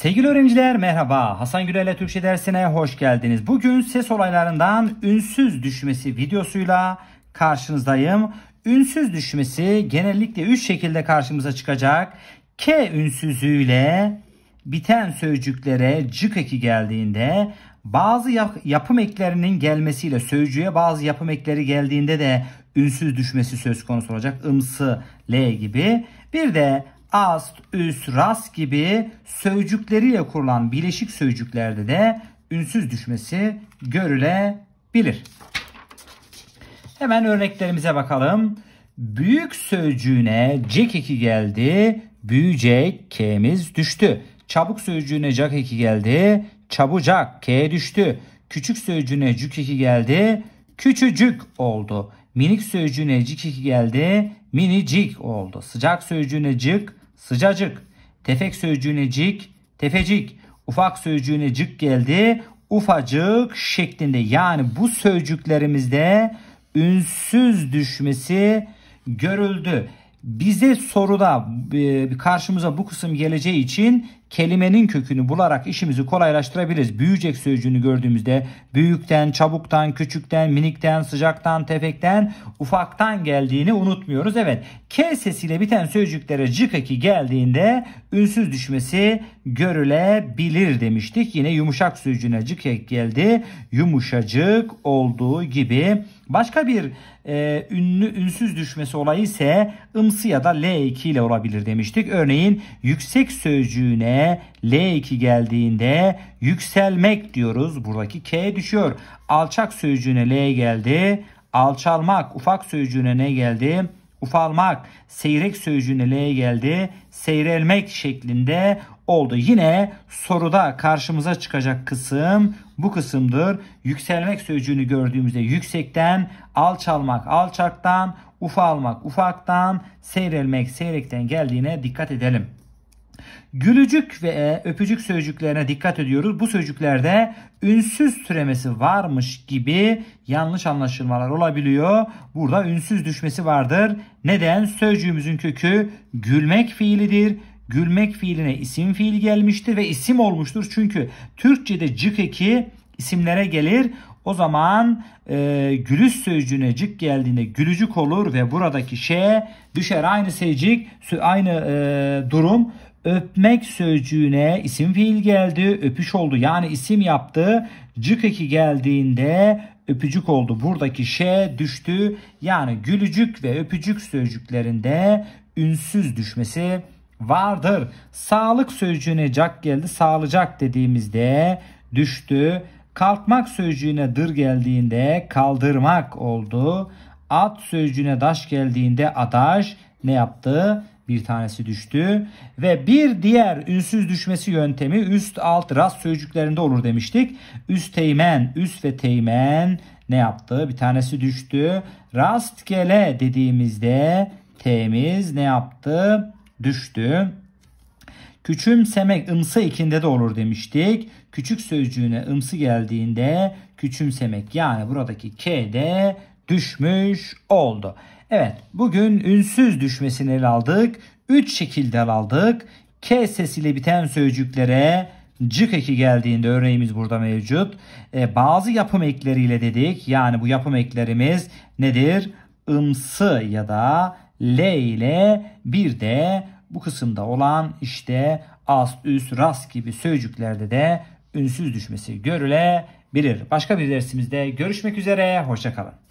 Sevgili öğrenciler merhaba. Hasan Gürel'e Türkçe dersine hoş geldiniz. Bugün ses olaylarından ünsüz düşmesi videosuyla karşınızdayım. Ünsüz düşmesi genellikle 3 şekilde karşımıza çıkacak. K ünsüzüyle biten sözcüklere cık eki geldiğinde bazı yapım eklerinin gelmesiyle sözcüğe bazı yapım ekleri geldiğinde de ünsüz düşmesi söz konusu olacak. Imsı, L gibi. Bir de ast, üs, ras gibi sözcükleriyle kurulan bileşik sözcüklerde de ünsüz düşmesi görülebilir. Hemen örneklerimize bakalım. Büyük sözcüğüne cek eki geldi. Büyüyecek k'miz düştü. Çabuk sözcüğüne cak eki geldi. Çabucak k düştü. Küçük sözcüğüne cük eki geldi. Küçücük oldu. Minik sözcüğüne cik eki geldi. Minicik oldu. Sıcak sözcüğüne cık sıcacık. Tefek sözcüğüne cik, tefecik. Ufak sözcüğüne cık geldi. Ufacık şeklinde. Yani bu sözcüklerimizde ünsüz düşmesi görüldü. Bize soruda e, karşımıza bu kısım geleceği için kelimenin kökünü bularak işimizi kolaylaştırabiliriz. Büyüyecek sözcüğünü gördüğümüzde büyükten, çabuktan, küçükten, minikten, sıcaktan, tefekten, ufaktan geldiğini unutmuyoruz. Evet K sesiyle biten sözcüklere cık eki geldiğinde ünsüz düşmesi görülebilir demiştik. Yine yumuşak sözcüğüne cık eki geldi. Yumuşacık olduğu gibi. Başka bir e, ünlü ünsüz düşmesi olayı ise ımsı ya da L2 ile olabilir demiştik. Örneğin yüksek sözcüğüne L2 geldiğinde yükselmek diyoruz. Buradaki K düşüyor. Alçak sözcüğüne L geldi. Alçalmak. Ufak sözcüğüne ne geldi? Ufalmak. Seyrek sözcüğüne L geldi. Seyrelmek şeklinde oldu. Yine soruda karşımıza çıkacak kısım bu kısımdır. Yükselmek sözcüğünü gördüğümüzde yüksekten, alçalmak alçaktan, ufalmak ufaktan, seyrelmek seyrekten geldiğine dikkat edelim. Gülücük ve öpücük sözcüklerine dikkat ediyoruz. Bu sözcüklerde ünsüz türemesi varmış gibi yanlış anlaşılmalar olabiliyor. Burada ünsüz düşmesi vardır. Neden? Sözcüğümüzün kökü gülmek fiilidir. Gülmek fiiline isim fiil gelmiştir ve isim olmuştur. Çünkü Türkçe'de cık eki isimlere gelir. O zaman e, gülüş sözcüğüne cık geldiğinde gülücük olur ve buradaki şey düşer aynı seycik, aynı e, durum öpmek sözcüğüne isim fiil geldi öpüş oldu yani isim yaptı cık eki geldiğinde öpücük oldu. Buradaki şe düştü yani gülücük ve öpücük sözcüklerinde ünsüz düşmesi vardır. Sağlık sözcüğüne cak geldi sağlıcak dediğimizde düştü. Kalkmak sözcüğüne dır geldiğinde kaldırmak oldu. At sözcüğüne daş geldiğinde adaş ne yaptı? bir tanesi düştü. Ve bir diğer ünsüz düşmesi yöntemi üst alt rast sözcüklerinde olur demiştik. Üst teğmen, üst ve teğmen ne yaptı? Bir tanesi düştü. Rastgele dediğimizde temiz ne yaptı? Düştü. Küçümsemek ımsı ikinde de olur demiştik. Küçük sözcüğüne ımsı geldiğinde küçümsemek yani buradaki k de düşmüş oldu. Evet bugün ünsüz düşmesini ele aldık. 3 şekilde ele aldık. K sesiyle biten sözcüklere cık eki geldiğinde örneğimiz burada mevcut. Ee, bazı yapım ekleriyle dedik. Yani bu yapım eklerimiz nedir? ımsı ya da L ile bir de bu kısımda olan işte ast, üst, ras gibi sözcüklerde de ünsüz düşmesi görülebilir. Başka bir dersimizde görüşmek üzere. Hoşçakalın.